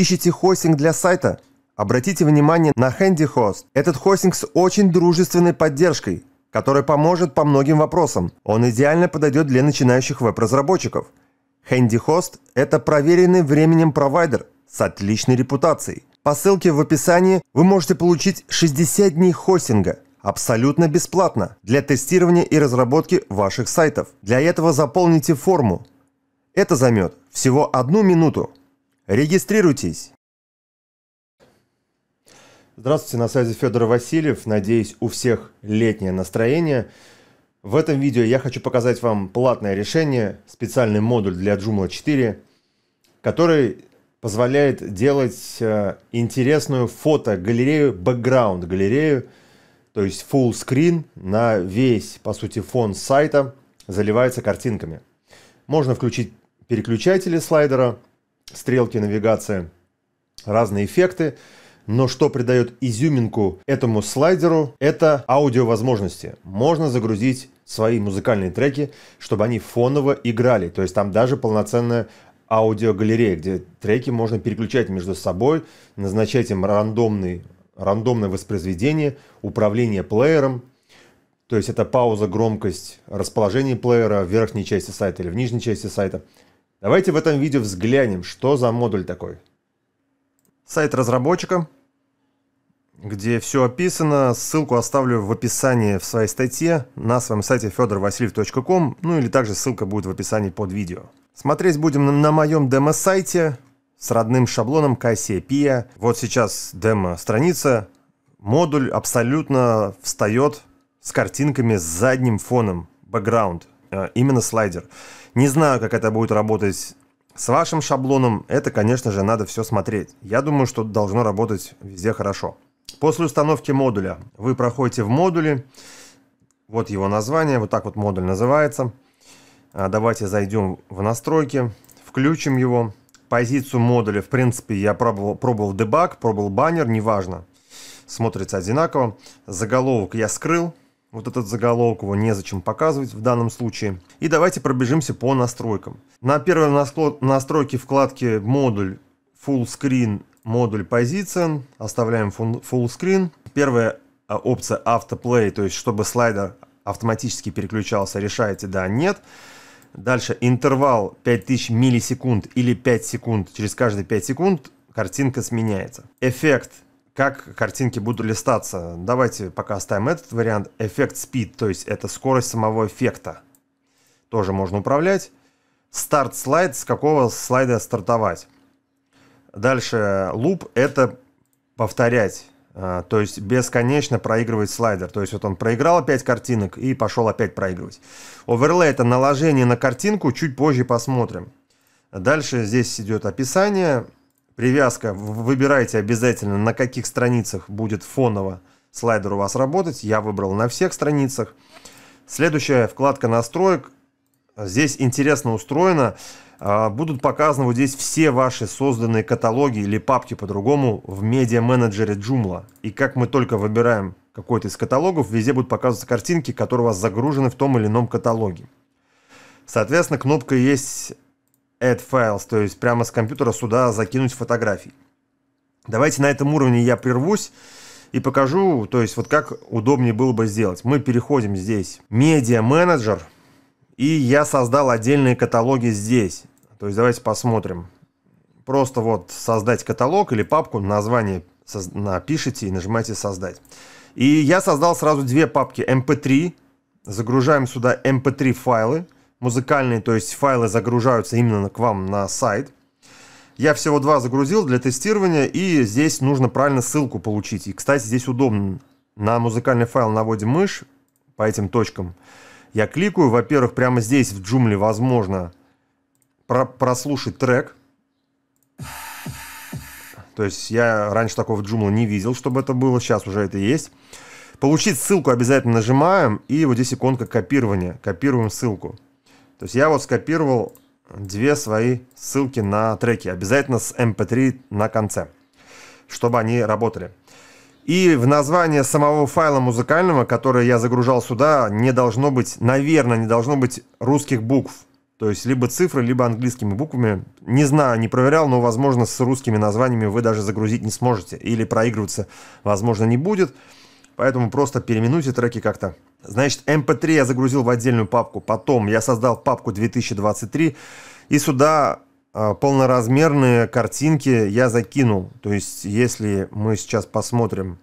Ищете хостинг для сайта? Обратите внимание на HandyHost. Этот хостинг с очень дружественной поддержкой, которая поможет по многим вопросам. Он идеально подойдет для начинающих веб-разработчиков. HandyHost – это проверенный временем провайдер с отличной репутацией. По ссылке в описании вы можете получить 60 дней хостинга абсолютно бесплатно для тестирования и разработки ваших сайтов. Для этого заполните форму. Это займет всего одну минуту. Регистрируйтесь! Здравствуйте, на связи Федор Васильев. Надеюсь, у всех летнее настроение. В этом видео я хочу показать вам платное решение, специальный модуль для Joomla 4, который позволяет делать э, интересную фото-галерею, бэкграунд-галерею, то есть full screen на весь, по сути, фон сайта заливается картинками. Можно включить переключатели слайдера – стрелки, навигация, разные эффекты. Но что придает изюминку этому слайдеру, это аудиовозможности. Можно загрузить свои музыкальные треки, чтобы они фоново играли. То есть там даже полноценная аудиогалерея, где треки можно переключать между собой, назначать им рандомный, рандомное воспроизведение, управление плеером. То есть это пауза, громкость, расположение плеера в верхней части сайта или в нижней части сайта – Давайте в этом видео взглянем, что за модуль такой. Сайт разработчика, где все описано. Ссылку оставлю в описании в своей статье на своем сайте fedorvasiliev.com, ну или также ссылка будет в описании под видео. Смотреть будем на, моем демо-сайте с родным шаблоном Cassiopeia. Вот сейчас демо-страница. Модуль абсолютно встает с картинками с задним фоном, бэкграунд, именно слайдер. Не знаю, как это будет работать с вашим шаблоном. Это, конечно же, надо все смотреть. Я думаю, что должно работать везде хорошо. После установки модуля вы проходите в модуле. Вот его название, вот так вот модуль называется. А, давайте зайдем в настройки, включим его. Позицию модуля, в принципе, я пробовал, пробовал дебаг, пробовал баннер, неважно. Смотрится одинаково. Заголовок я скрыл, вот этот заголовок его незачем показывать в данном случае. И давайте пробежимся по настройкам. На первой настройке вкладки модуль Full Screen, модуль позиция. Оставляем Full Screen. Первая а, опция Autoplay, то есть чтобы слайдер автоматически переключался, решаете да, нет. Дальше интервал 5000 миллисекунд или 5 секунд. Через каждые 5 секунд картинка сменяется. Эффект как картинки будут листаться. Давайте пока оставим этот вариант. Эффект speed, то есть это скорость самого эффекта. Тоже можно управлять. Старт слайд, с какого слайда стартовать. Дальше loop это повторять. А, то есть бесконечно проигрывать слайдер. То есть вот он проиграл опять картинок и пошел опять проигрывать. Overlay это наложение на картинку, чуть позже посмотрим. Дальше здесь идет описание, Привязка выбирайте обязательно, на каких страницах будет фоново слайдер у вас работать. Я выбрал на всех страницах. Следующая вкладка настроек. Здесь интересно устроено. А, будут показаны вот здесь все ваши созданные каталоги или папки по-другому в медиа-менеджере Joomla. И как мы только выбираем какой-то из каталогов, везде будут показываться картинки, которые у вас загружены в том или ином каталоге. Соответственно, кнопка есть add files, то есть прямо с компьютера сюда закинуть фотографии. Давайте на этом уровне я прервусь и покажу, то есть вот как удобнее было бы сделать. Мы переходим здесь медиа менеджер и я создал отдельные каталоги здесь. То есть давайте посмотрим. Просто вот создать каталог или папку, название напишите и нажимаете создать. И я создал сразу две папки MP3. Загружаем сюда MP3 файлы музыкальные, то есть файлы загружаются именно к вам на сайт. Я всего два загрузил для тестирования, и здесь нужно правильно ссылку получить. И, кстати, здесь удобно. На музыкальный файл наводим мышь по этим точкам. Я кликаю, во-первых, прямо здесь в джумле возможно про прослушать трек. То есть я раньше такого джумла не видел, чтобы это было, сейчас уже это есть. Получить ссылку обязательно нажимаем, и вот здесь иконка копирования. Копируем ссылку. То есть я вот скопировал две свои ссылки на треки, обязательно с mp3 эм на конце, чтобы они работали. И в название самого файла музыкального, который я загружал сюда, не должно быть, наверное, не должно быть русских букв. То есть либо цифры, либо английскими буквами. Не знаю, не проверял, но, возможно, с русскими названиями вы даже загрузить не сможете. Или проигрываться, возможно, не будет. Поэтому просто переименуйте треки как-то. Значит, MP3 эм я загрузил в отдельную папку. Потом я создал папку 2023. И сюда а, полноразмерные картинки я закинул. То есть, если мы сейчас посмотрим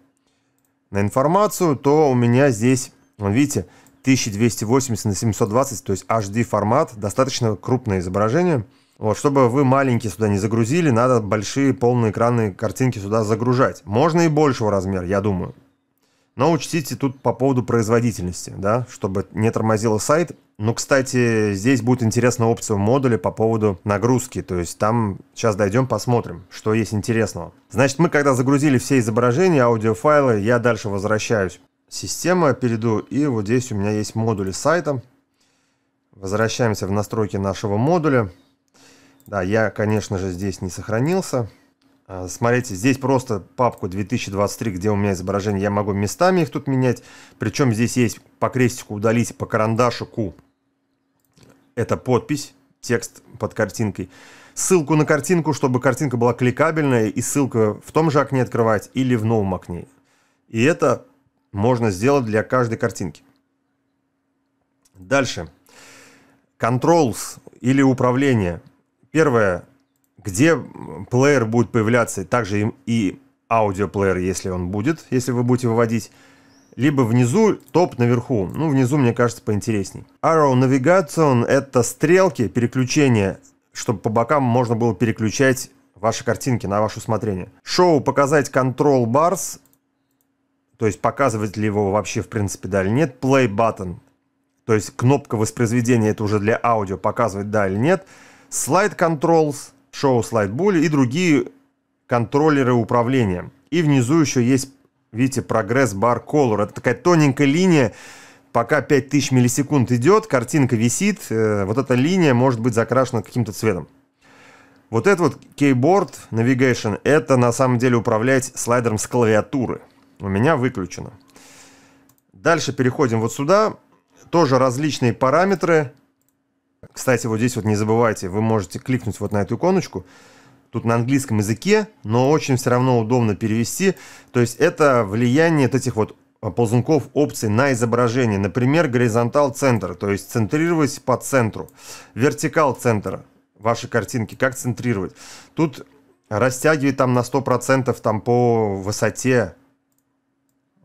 на информацию, то у меня здесь, видите, 1280 на 720, то есть HD формат, достаточно крупное изображение. Вот, чтобы вы маленькие сюда не загрузили, надо большие полные полноэкранные картинки сюда загружать. Можно и большего размера, я думаю. Но учтите тут по поводу производительности, да, чтобы не тормозило сайт. Ну, кстати, здесь будет интересная опция в модуле по поводу нагрузки. То есть там сейчас дойдем, посмотрим, что есть интересного. Значит, мы когда загрузили все изображения, аудиофайлы, я дальше возвращаюсь. Система перейду, и вот здесь у меня есть модули сайта. Возвращаемся в настройки нашего модуля. Да, я, конечно же, здесь не сохранился. Э, смотрите, здесь просто папку 2023, где у меня изображение, я могу местами их тут менять. Причем здесь есть по крестику удалить, по карандашу карандашику. Это подпись, текст под картинкой. Ссылку на картинку, чтобы картинка была кликабельная, и ссылка в том же окне открывать или в новом окне. И это можно сделать для каждой картинки. Дальше. Controls или управление. Первое где плеер будет появляться, также и аудиоплеер, если он будет, если вы будете выводить, либо внизу, топ наверху. Ну, внизу, мне кажется, поинтересней. Arrow Navigation — это стрелки, переключения, чтобы по бокам можно было переключать ваши картинки на ваше усмотрение. Show «Показать Control Bars», то есть показывать ли его вообще в принципе да или нет. Play Button, то есть кнопка воспроизведения, это уже для аудио, показывать да или нет. Slide Controls — Show Slide слайдболи и другие контроллеры управления. И внизу еще есть, видите, progress bar color. Это такая тоненькая линия, пока 5000 миллисекунд идет, картинка висит, э, вот эта линия может быть закрашена каким-то цветом. Вот этот вот Keyboard Navigation, это на самом деле управлять слайдером с клавиатуры. У меня выключено. Дальше переходим вот сюда. Тоже различные параметры. Кстати, вот здесь вот не забывайте, вы можете кликнуть вот на эту иконочку, тут на английском языке, но очень все равно удобно перевести. То есть это влияние вот этих вот а, ползунков опций на изображение. Например, горизонтал центр, то есть центрировать по центру. Вертикал центр вашей картинки, как центрировать. Тут растягивает там на 100% там по высоте,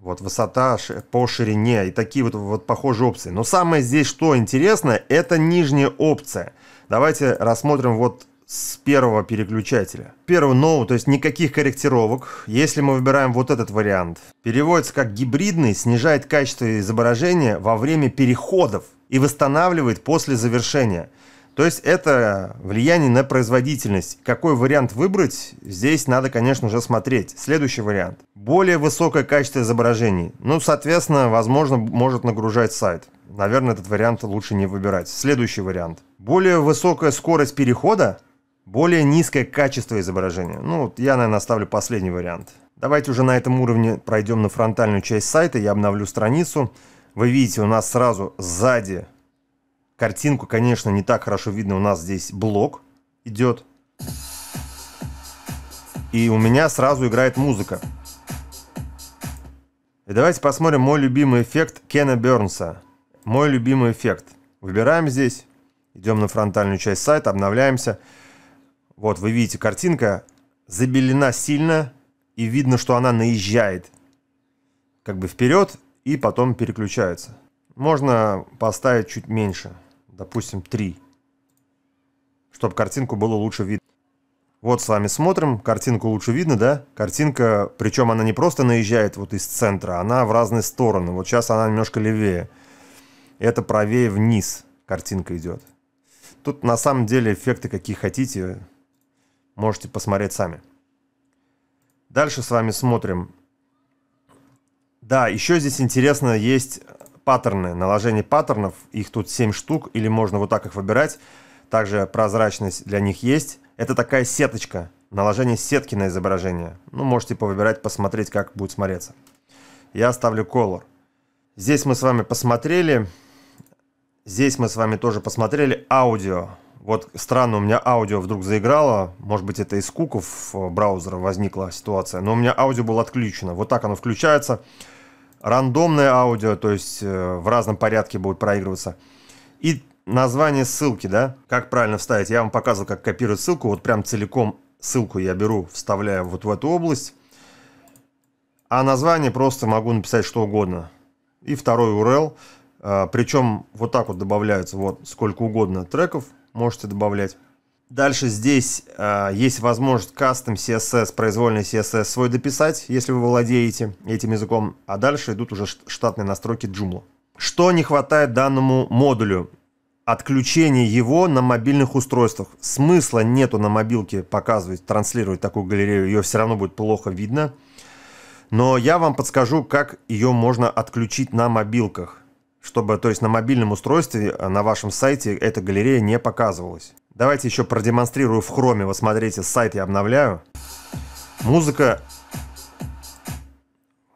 вот высота по ширине и такие вот, вот похожие опции. Но самое здесь, что интересно, это нижняя опция. Давайте рассмотрим вот с первого переключателя. Первый no, то есть никаких корректировок. Если мы выбираем вот этот вариант, переводится как гибридный, снижает качество изображения во время переходов и восстанавливает после завершения. То есть это влияние на производительность. Какой вариант выбрать, здесь надо, конечно же, смотреть. Следующий вариант. Более высокое качество изображений. Ну, соответственно, возможно, может нагружать сайт. Наверное, этот вариант лучше не выбирать. Следующий вариант. Более высокая скорость перехода, более низкое качество изображения. Ну, вот я, наверное, оставлю последний вариант. Давайте уже на этом уровне пройдем на фронтальную часть сайта. Я обновлю страницу. Вы видите, у нас сразу сзади Картинку, конечно, не так хорошо видно. У нас здесь блок идет. И у меня сразу играет музыка. И давайте посмотрим мой любимый эффект Кена Бернса. Мой любимый эффект. Выбираем здесь. Идем на фронтальную часть сайта, обновляемся. Вот, вы видите, картинка забелена сильно, и видно, что она наезжает как бы вперед и потом переключается. Можно поставить чуть меньше допустим, 3. Чтобы картинку было лучше видно. Вот с вами смотрим, картинку лучше видно, да? Картинка, причем она не просто наезжает вот из центра, она в разные стороны. Вот сейчас она немножко левее. Это правее вниз картинка идет. Тут на самом деле эффекты какие хотите, можете посмотреть сами. Дальше с вами смотрим. Да, еще здесь интересно есть паттерны, наложение паттернов, их тут 7 штук, или можно вот так их выбирать. Также прозрачность для них есть. Это такая сеточка, наложение сетки на изображение. Ну, можете повыбирать, посмотреть, как будет смотреться. Я оставлю color. Здесь мы с вами посмотрели. Здесь мы с вами тоже посмотрели аудио. Вот странно, у меня аудио вдруг заиграло. Может быть, это из куков э, браузера возникла ситуация. Но у меня аудио было отключено. Вот так оно включается рандомное аудио, то есть э, в разном порядке будут проигрываться. И название ссылки, да, как правильно вставить. Я вам показывал, как копировать ссылку. Вот прям целиком ссылку я беру, вставляю вот в эту область. А название просто могу написать что угодно. И второй URL. Э, причем вот так вот добавляется вот сколько угодно треков можете добавлять. Дальше здесь э, есть возможность кастом CSS, произвольный CSS свой дописать, если вы владеете этим языком. А дальше идут уже штатные настройки Joomla. Что не хватает данному модулю? Отключение его на мобильных устройствах. Смысла нету на мобилке показывать, транслировать такую галерею. Ее все равно будет плохо видно. Но я вам подскажу, как ее можно отключить на мобилках чтобы, то есть на мобильном устройстве а, на вашем сайте эта галерея не показывалась. Давайте еще продемонстрирую в хроме. Вот смотрите, сайт я обновляю. Музыка.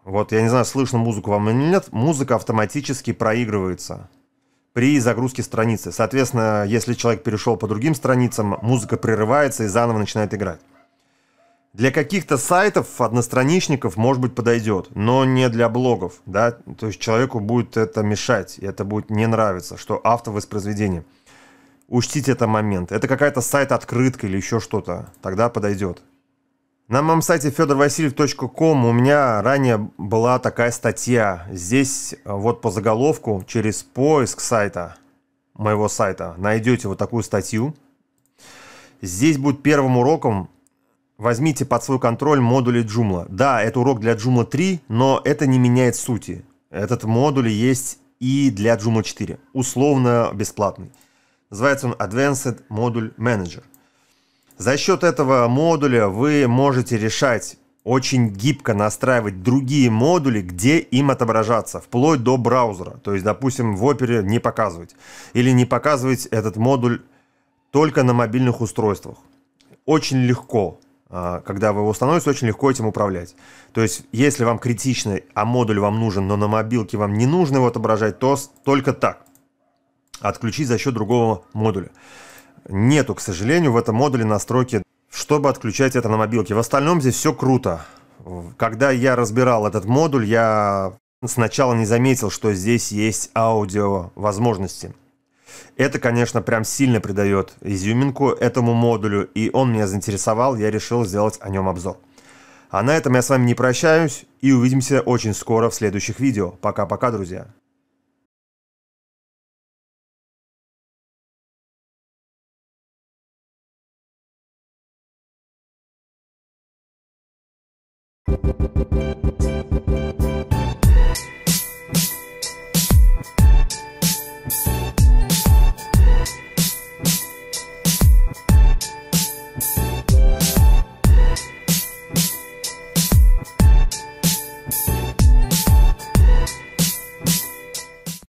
Вот, я не знаю, слышно музыку вам или нет. Музыка автоматически проигрывается при загрузке страницы. Соответственно, если человек перешел по другим страницам, музыка прерывается и заново начинает играть. Для каких-то сайтов одностраничников, может быть, подойдет, но не для блогов, да, то есть человеку будет это мешать, и это будет не нравиться, что автовоспроизведение – Учтите это момент. Это какая-то сайт-открытка или еще что-то. Тогда подойдет. На моем сайте fedorvasiliev.com у меня ранее была такая статья. Здесь э, вот по заголовку через поиск сайта, моего сайта, найдете вот такую статью. Здесь будет первым уроком возьмите под свой контроль модули Joomla. Да, это урок для Joomla 3, но это не меняет сути. Этот модуль есть и для Joomla 4, условно бесплатный. Называется он Advanced Module Manager. За счет этого модуля вы можете решать очень гибко настраивать другие модули, где им отображаться, вплоть до браузера. То есть, допустим, в опере не показывать. Или не показывать этот модуль только на мобильных устройствах. Очень легко, а, когда вы его установите, очень легко этим управлять. То есть, если вам критичный, а модуль вам нужен, но на мобилке вам не нужно его отображать, то только так отключить за счет другого модуля. Нету, к сожалению, в этом модуле настройки, чтобы отключать это на мобилке. В остальном здесь все круто. Когда я разбирал этот модуль, я сначала не заметил, что здесь есть аудио возможности. Это, конечно, прям сильно придает изюминку этому модулю, и он меня заинтересовал, я решил сделать о нем обзор. А на этом я с вами не прощаюсь, и увидимся очень скоро в следующих видео. Пока-пока, друзья! Thank you.